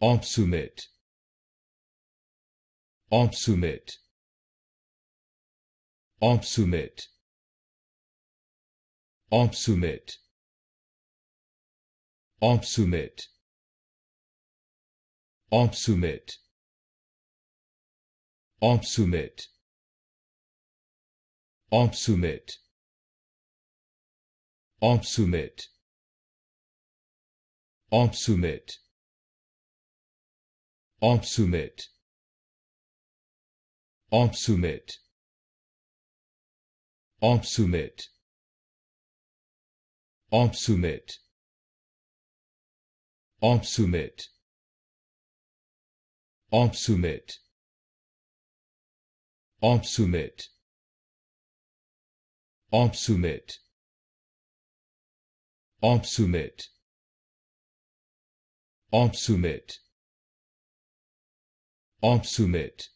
obsumit obsumit obsumit obsumit obsumit obsumit obsumit obsumit obsumit obsumit Obsumit. Obsumit. Obsumit. Obsumit. Obsumit. Obsumit. Obsumit. Obsumit. Obsumit. Obsumit obsolete